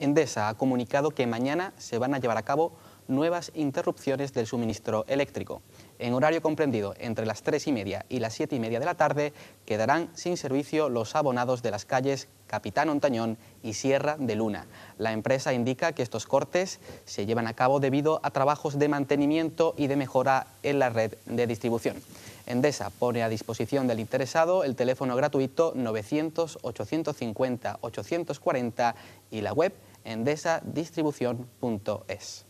Endesa ha comunicado que mañana se van a llevar a cabo nuevas interrupciones del suministro eléctrico. En horario comprendido entre las 3 y media y las 7 y media de la tarde quedarán sin servicio los abonados de las calles Capitán Ontañón y Sierra de Luna. La empresa indica que estos cortes se llevan a cabo debido a trabajos de mantenimiento y de mejora en la red de distribución. Endesa pone a disposición del interesado el teléfono gratuito 900 850 840 y la web en endesadistribución.es.